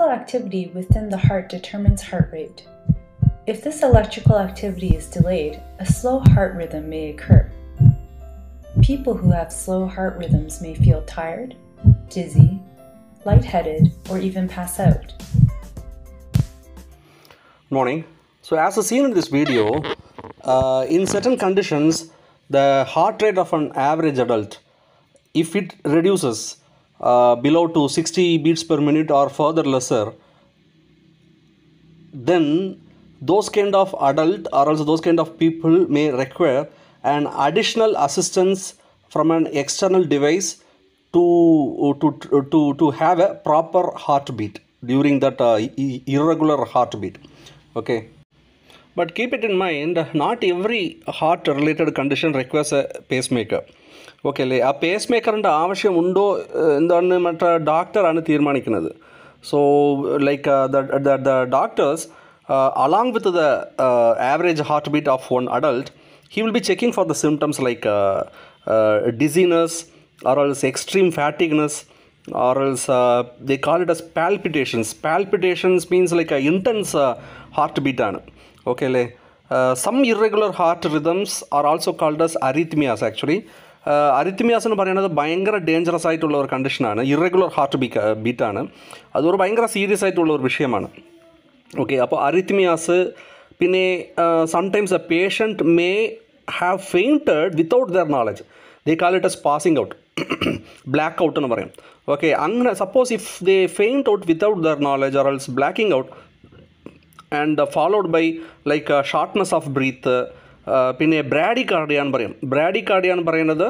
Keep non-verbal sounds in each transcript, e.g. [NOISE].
electrical activity within the heart determines heart rate. If this electrical activity is delayed, a slow heart rhythm may occur. People who have slow heart rhythms may feel tired, dizzy, lightheaded, or even pass out. Morning. So as seen in this video, uh, in certain conditions, the heart rate of an average adult, if it reduces, uh, below to 60 beats per minute or further lesser then those kind of adult or also those kind of people may require an additional assistance from an external device to to to to have a proper heartbeat during that uh, irregular heartbeat okay but keep it in mind not every heart related condition requires a pacemaker okay അല്ലേ ആ പേസ് മേക്കറിൻ്റെ ആവശ്യമുണ്ടോ എന്താണ് മറ്റേ ഡോക്ടറാണ് തീരുമാനിക്കുന്നത് so like the doctors along with the average heartbeat of one adult he will be checking for the symptoms like dizziness or extreme fatigueness or they call it as palpitations palpitations means like intense heart ബീറ്റാണ് okay അല്ലേ some irregular heart rhythms are also called as arrhythmias actually arrhythmias എന്ന് പറയുന്നത് ഭയങ്കര dangerous ആയിട്ടുള്ള ഒരു കണ്ടീഷനാണ് irregular heart beak ബീറ്റാണ് അതൊരു ഭയങ്കര സീരിയസ് ആയിട്ടുള്ള ഒരു വിഷയമാണ് ഓക്കെ അപ്പോൾ അരിത്മിയാസ് പിന്നെ sometimes a patient may have fainted without their knowledge they call it as passing out black out എന്ന് പറയും ഓക്കെ അങ്ങനെ suppose if they faint out without their knowledge or else blacking out and followed by like shortness of breath പിന്നെ ബ്രാഡി കാർഡിയാണ് പറയും ബ്രാഡി കാർഡിയാണ് പറയുന്നത്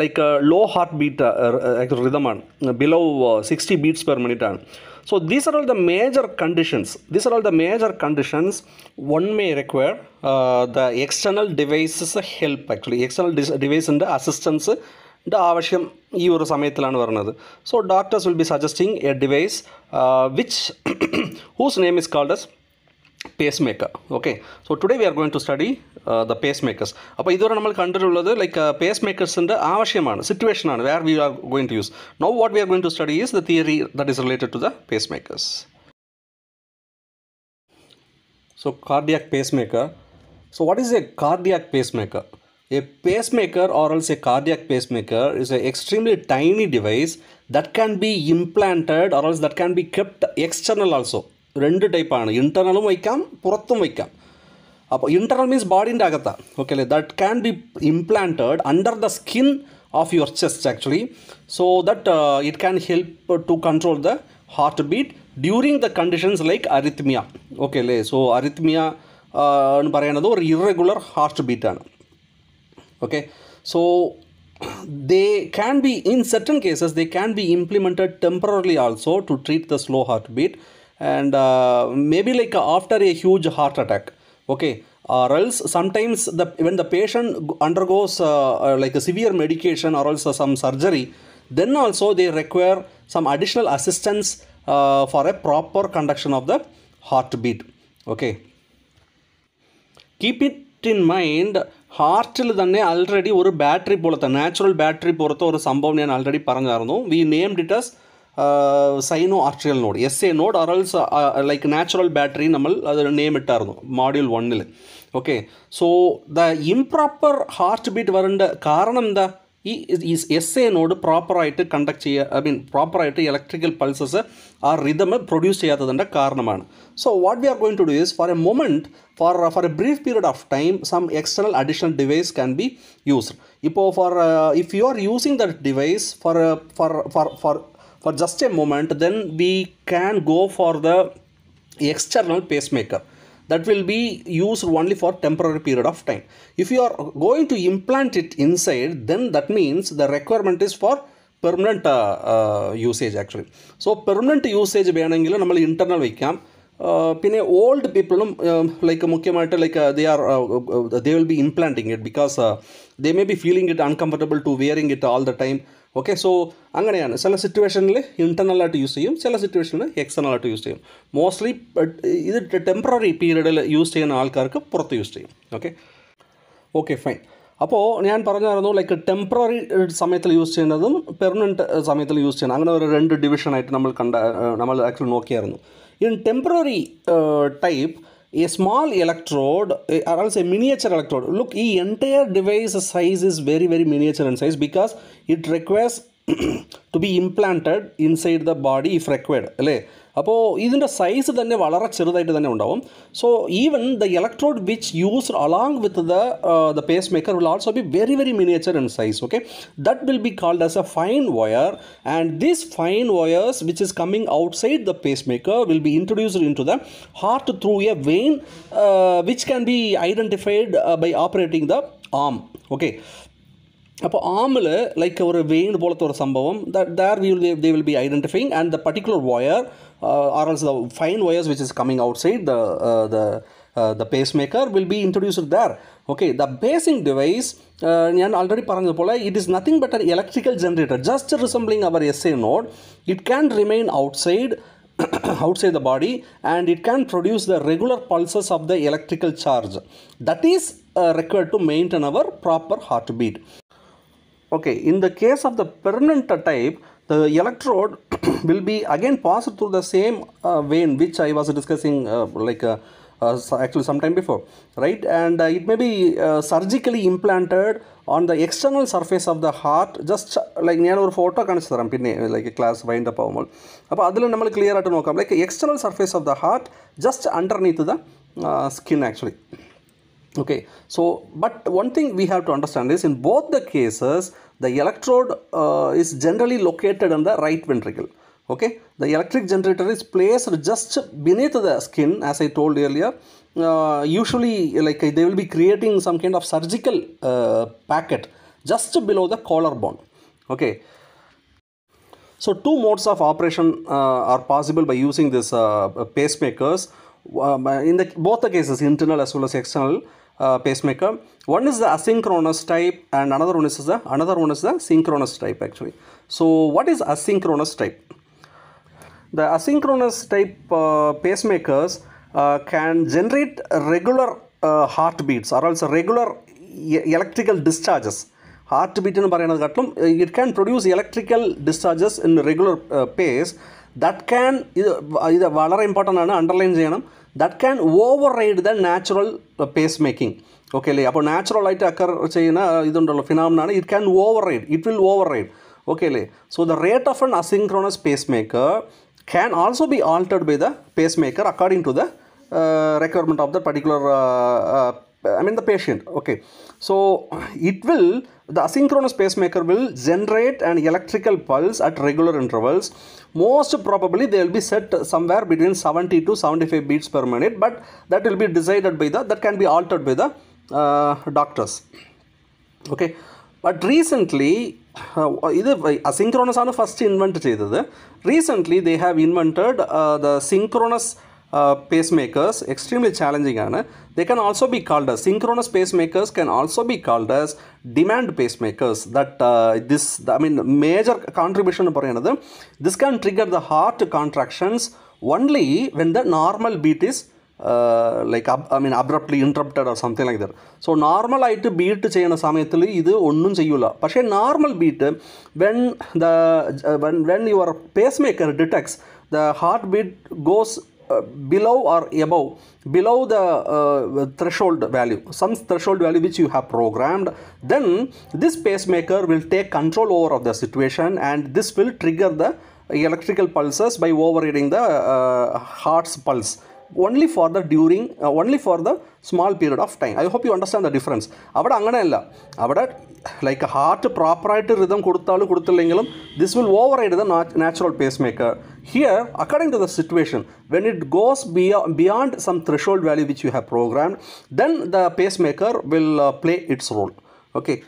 ലൈക്ക് ലോ ഹാർട്ട് ബീറ്റ് റിതമാണ് below sixty beats per minute ആണ് so these are all the major conditions these are all the major conditions one may require the external devices help actually external ഡിവൈസിൻ്റെ assistance ആവശ്യം ഈ ഒരു സമയത്തിലാണ് പറയുന്നത് so doctors will be suggesting a device which whose name is called as pacemaker okay so today we are going to study uh, the pacemakers appo idu vara nammal kandirulladu like uh, pacemakers inde avashyamana situation aanu where we are going to use now what we are going to study is the theory that is related to the pacemakers so cardiac pacemaker so what is a cardiac pacemaker a pacemaker or else a cardiac pacemaker is an extremely tiny device that can be implanted or else that can be kept external also രണ്ട് ടൈപ്പാണ് ഇൻറ്റേർണലും വയ്ക്കാം പുറത്തും വയ്ക്കാം അപ്പോൾ internal means ബോഡീൻ്റെ അകത്താണ് okay അല്ലേ that can be implanted under the skin of your chest actually so that it can help to control the heart heartbeat during the conditions like arrhythmia okay അല്ലേ so arrhythmia എന്ന് പറയുന്നത് ഒരു irregular heart ബീറ്റാണ് okay so they can be in certain cases they can be implemented temporarily also to treat the slow heartbeat and uh, maybe like after a huge heart attack okay or else sometimes the when the patient undergoes uh, uh like a severe medication or also some surgery then also they require some additional assistance uh, for a proper conduction of the heartbeat okay keep it in mind ഹാർട്ടിൽ തന്നെ already ഒരു battery പോലത്തെ natural battery പോലത്തെ ഒരു സംഭവം ഞാൻ already പറഞ്ഞായിരുന്നു We named it as. Sinoatrial node S A node അറൽസ് ലൈക്ക് നാച്ചുറൽ ബാറ്ററി നമ്മൾ അത് നെയിം ഇട്ടായിരുന്നു മോഡ്യൂൾ വണ്ണിൽ okay so the improper heartbeat വരേണ്ട കാരണം എന്താ ഈ എസ് എ നോഡ് പ്രോപ്പറായിട്ട് കണ്ടക്ട് ചെയ്യുക ഐ മീൻ പ്രോപ്പറായിട്ട് ഇലക്ട്രിക്കൽ പൾസസ് ആ റിതം പ്രൊഡ്യൂസ് ചെയ്യാത്തതിൻ്റെ കാരണമാണ് so what we are going to do is for a moment for for a brief period of time some external additional device can be used ഇപ്പോൾ for if you are using the device for for for for for just a moment then we can go for the external pacemaker that will be used only for temporary period of time if you are going to implant it inside then that means the requirement is for permanent uh, uh, usage actually so permanent usage venengil nammal internal vekkam pine uh, old people um, like mukhyamaita like uh, they are they will be implanting it because they may be feeling it uncomfortable to wearing it all the time okay so അങ്ങനെയാണ് ചില സിറ്റുവേഷനിൽ ആയിട്ട് use ചെയ്യും ചില സിറ്റുവേഷനിൽ ആയിട്ട് use ചെയ്യും mostly ഇത് ടെമ്പററി പീരീഡിൽ യൂസ് ചെയ്യുന്ന ആൾക്കാർക്ക് പുറത്ത് യൂസ് ചെയ്യും ഓക്കെ ഓക്കെ ഫൈൻ അപ്പോൾ ഞാൻ പറഞ്ഞായിരുന്നു ലൈക്ക് ടെമ്പററി സമയത്തിൽ യൂസ് ചെയ്യുന്നതും പെർമനൻറ്റ് സമയത്തിൽ യൂസ് ചെയ്യുന്ന അങ്ങനെ ഒരു രണ്ട് ഡിവിഷനായിട്ട് നമ്മൾ കണ്ട നമ്മൾ ആക്ച്വലി നോക്കിയായിരുന്നു in temporary type a small electrode or I will say miniature electrode look the entire device size is very very miniature in size because it requires to be implanted inside the body if required അല്ലേ അപ്പോൾ ഇതിൻ്റെ size തന്നെ വളരെ ചെറുതായിട്ട് തന്നെ ഉണ്ടാവും so even the electrode which use along with the the pacemaker will also be very very miniature in size okay that will be called as a fine wire and this fine wires which is coming outside the pacemaker will be introduced into the heart through A vein which can be identified by operating the arm okay അപ്പോൾ ആമിൽ like ഒരു vein പോലത്തെ ഒരു സംഭവം there we will they will be identifying and the particular wire are also the fine wires which is coming outside the the the pacemaker will be introduced there okay the pacing device ഞാൻ already പറഞ്ഞതുപോലെ it is nothing but an electrical generator just resembling our S A node it can remain outside outside the body and it can produce the regular pulses of the electrical charge that is uh, required to maintain our proper heartbeat Okay, in the case of the permanent type, the electrode [COUGHS] will be again passed through the same uh, vein which I was discussing uh, like uh, uh actually some time before, right? And uh, it may be uh, surgically implanted on the external surface of the heart just like ഞാൻ ഒരു photo കാണിച്ചു തരാം പിന്നെ like class wind up ആവുമ്പോൾ അപ്പോൾ അതിൽ നമ്മൾ clear ആയിട്ട് നോക്കാം like external surface of the heart, just underneath the skin, actually okay so but one thing we have to understand is in both the cases the electrode uh, is generally located on the right ventricle okay the electric generator is placed just beneath the skin as i told earlier uh, usually like they will be creating some kind of surgical uh, packet just below the collarbone okay so two modes of operation uh, are possible by using this uh, pacemakers um, in the both the cases internal as well as external pacemaker. One is the asynchronous type and another one is the another one is the synchronous type actually. So what is asynchronous type? The asynchronous type uh, pacemakers uh, can generate regular uh, heartbeats or also regular electrical discharges. Heartbeat in Baranagatlum, uh, it can produce electrical discharges in regular uh, pace. That can, ഇത് വളരെ very important, underline that can override the natural uh, pacemaking. Okay, like, natural light occur, say, na, uh, phenomenon, it can override, it will override. Okay, like, so the rate of an asynchronous pacemaker can also be altered by the pacemaker according to the uh, requirement of the particular I mean the patient. Okay, so it will the asynchronous pacemaker will generate an electrical pulse at regular intervals. Most probably they will be set somewhere between 70 to 75 beats per minute, but that will be decided by the that can be altered by the uh, doctors. Okay, but recently uh, ഇത് asynchronous ആണ് first invent ചെയ്തത് Recently they have invented uh, the synchronous. Uh, pacemakers extremely challenging. They can also be called as synchronous pacemakers can also be called as demand pacemakers. That uh, this I mean major contribution another. this can trigger the heart contractions only when the normal beat is uh, like I mean abruptly interrupted or something like there so നോർമലായിട്ട് beat ചെയ്യുന്ന സമയത്തിൽ ഇത് ഒന്നും ചെയ്യൂല പക്ഷേ normal normal beat when the when uh, when pacemaker detects the heart beat goes. Uh, below or above below the uh, threshold value some threshold value which you have programmed then this pacemaker will take control over of the situation and this will trigger the electrical pulses by overriding the uh, heart's pulse only for the during uh, only for the small period of time. I hope you understand the difference. അവിടെ അങ്ങനെയല്ല അവിടെ like like പ്രോപ്പറായിട്ട് rhythm കൊടുത്താലും കൊടുത്തില്ലെങ്കിലും this will override the natural pace here, according to the situation, when it goes beyond, some threshold value which you have programmed, then the pacemaker will uh, play its role. Okay.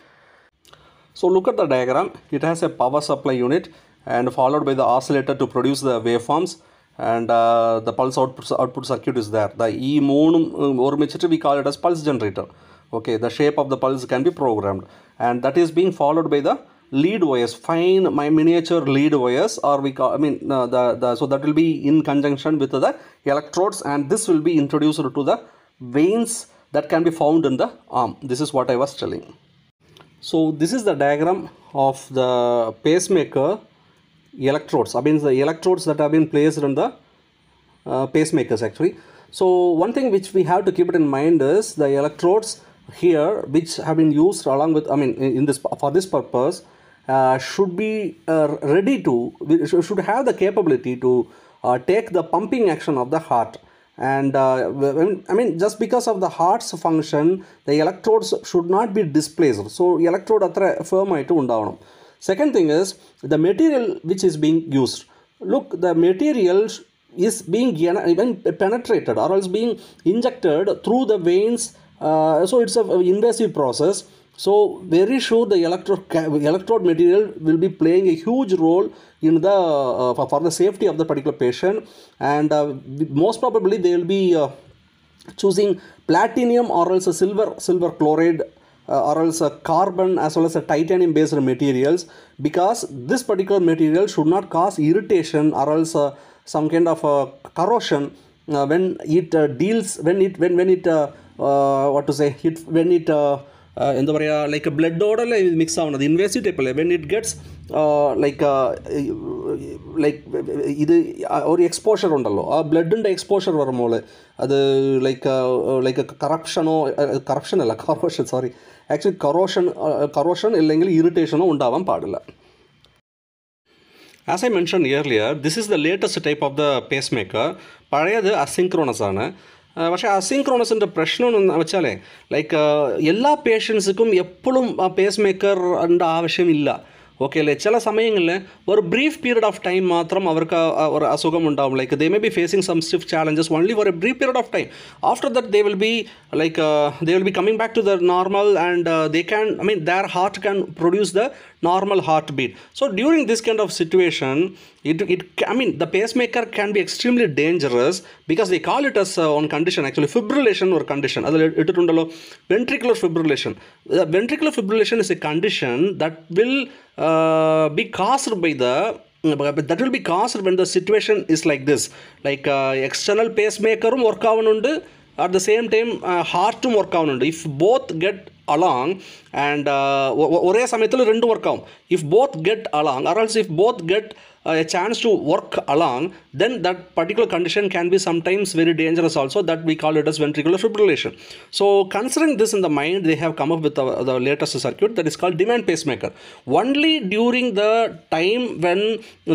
So look at the diagram. It has a power supply unit and followed by the oscillator to produce the waveforms and uh, the pulse output, output circuit is there. The E moon um, or we call it as pulse generator. Okay, the shape of the pulse can be programmed and that is being followed by the lead wires fine my miniature lead wires or we call, I mean uh, the, the so that will be in conjunction with the electrodes and this will be introduced to the veins that can be found in the arm this is what I was telling so this is the diagram of the pacemaker electrodes I mean the electrodes that have been placed in the uh, pacemakers actually so one thing which we have to keep it in mind is the electrodes here which have been used along with I mean in this for this purpose uh, should be uh, ready to should have the capability to uh, take the pumping action of the heart and uh, I mean just because of the heart's function the electrodes should not be displaced so electrode athra firm second thing is the material which is being used look the material is being even penetrated or else being injected through the veins uh, so it's an invasive process. So very sure the electro electrode material will be playing a huge role in the uh, for the safety of the particular patient and uh, most probably they will be uh, choosing platinum or else a silver silver chloride uh, or else a carbon as well as a titanium based materials because this particular material should not cause irritation or else uh, some kind of corrosion when it deals when it when when it what to say it when it എന്താ പറയുക like ബ്ലഡോടല്ലേ ഇത് mix ആവുന്നത് invasive type അല്ലേ when it gets like like ഇത് ഒരു exposure ഉണ്ടല്ലോ ആ ബ്ലഡിൻ്റെ എക്സ്പോഷർ വരുമ്പോൾ അത് ലൈക്ക് ലൈക്ക് കറപ്ഷനോ കറപ്ഷൻ അല്ല കറോഷൻ സോറി ആക്ച്വലി കറോഷൻ കറോഷൻ അല്ലെങ്കിൽ ഇറിറ്റേഷനോ ഉണ്ടാവാൻ പാടില്ല as I mention earlier this is the latest type of the pacemaker പഴയത് അസിൻക്രോണസ് ആണ് പക്ഷേ അസിൻക്രോണസിൻ്റെ പ്രശ്നം എന്ന് വെച്ചാൽ ലൈക്ക് എല്ലാ പേഷ്യൻസിക്കും എപ്പോഴും ആ പേസ് മേക്കറിൻ്റെ ആവശ്യമില്ല ഓക്കെ അല്ലേ ചില സമയങ്ങളിൽ ഒരു ബ്രീഫ് പീരീഡ് ഓഫ് ടൈം മാത്രം അവർക്ക് ഒരു അസുഖം ഉണ്ടാവും like they may be facing some stiff challenges only for a brief period of time after that they will be like they will be coming back to the normal and they can I mean their heart can produce the normal heartbeat. So during this kind of situation, it, it I mean the pacemaker can be extremely dangerous because they call it as uh, one condition actually fibrillation or condition. Ventricular fibrillation. The ventricular fibrillation is a condition that will uh, be caused by the but that will be caused when the situation like like this like external பேஸ்மேக்கரும் work ஆகணுண்டு at the same time hard uh, to work on if both get along and uh, ore samayathil rendu work on if both get along or else if both get uh, a chance to work along, then that particular condition can be sometimes very dangerous also that we call it as ventricular fibrillation. So considering this in the mind, they have come up with the, the latest circuit that is called demand pacemaker. Only during the time when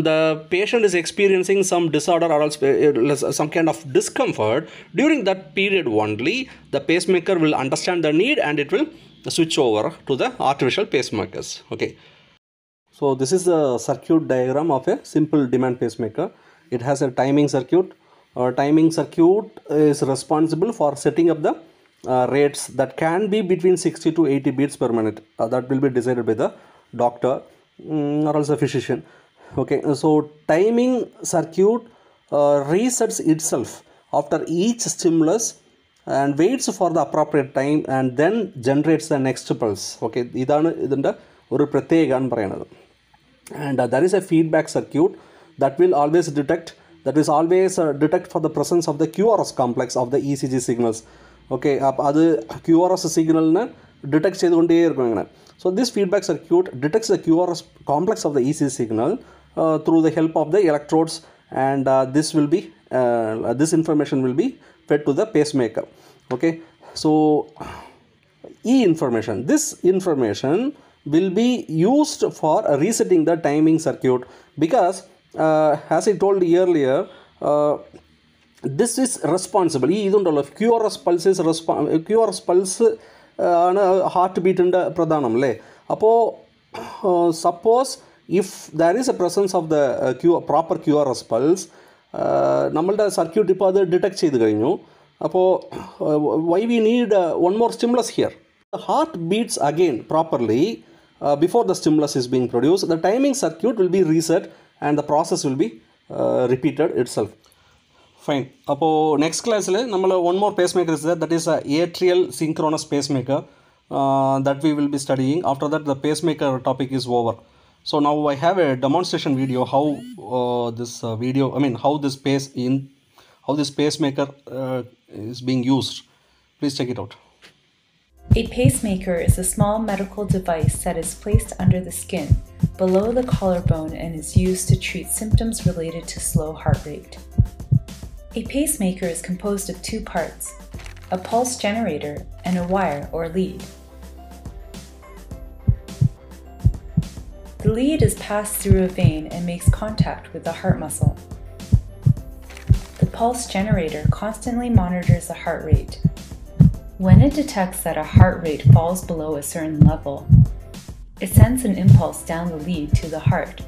the patient is experiencing some disorder or else uh, uh, some kind of discomfort, during that period only, the pacemaker will understand the need and it will switch over to the artificial pacemakers. Okay. So this is a circuit diagram of a simple demand pacemaker. It has a timing circuit. Uh, timing circuit is responsible for setting up the uh, rates that can be between 60 to 80 beats per minute. Uh, that will be decided by the doctor um, or also physician. Okay, so timing circuit uh, resets itself after each stimulus and waits for the appropriate time and then generates the next pulse. Okay, ഇതാണ് ഇതിൻ്റെ ഒരു പ്രത്യേകമാണ് പറയുന്നത് and uh, there is a feedback circuit that will always detect that is always uh, detect for the presence of the QRS complex of the ECG signals. Okay, up QRS signal detects So this feedback circuit detects the QRS complex of the ECG signal uh, through the help of the electrodes, and uh, this will be this information will be fed to the pacemaker. Okay, so E information. This information will be used for resetting the timing circuit because uh, as I told earlier, uh, this is responsible. This is the QRS pulses Is QRS pulse uh, heartbeat. Uh, suppose if there is a presence of the uh, proper QRS pulse, we will detect the circuit. Then, uh, why we need one more stimulus here? The heart beats again properly uh, before the stimulus is being produced the timing circuit will be reset and the process will be uh, repeated itself Fine. അപ്പോൾ next class, നമ്മൾ one more pacemaker is is that is a atrial synchronous pacemaker pacemaker that we will be studying after that the pacemaker so now i have a demonstration video how uh, this uh, video i mean how this pace in how this pacemaker uh, is being used please check it out a pacemaker is a small medical device that is placed under the skin, below the collarbone, and is used to treat symptoms related to slow heart rate. A pacemaker is composed of two parts a pulse generator and a wire or lead. The lead is passed through a vein and makes contact with the heart muscle. The pulse generator constantly monitors the heart rate when it detects that a heart rate falls below a certain level, it sends an impulse down the lead to the heart,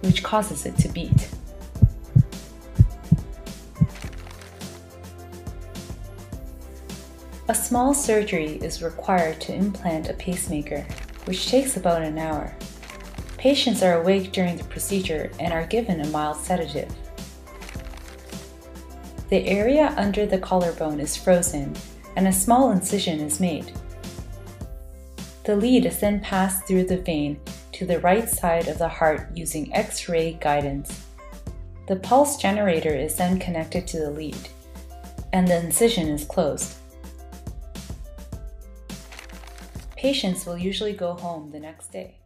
which causes it to beat. A small surgery is required to implant a pacemaker, which takes about an hour. Patients are awake during the procedure and are given a mild sedative. The area under the collarbone is frozen and a small incision is made. The lead is then passed through the vein to the right side of the heart using X ray guidance. The pulse generator is then connected to the lead, and the incision is closed. Patients will usually go home the next day.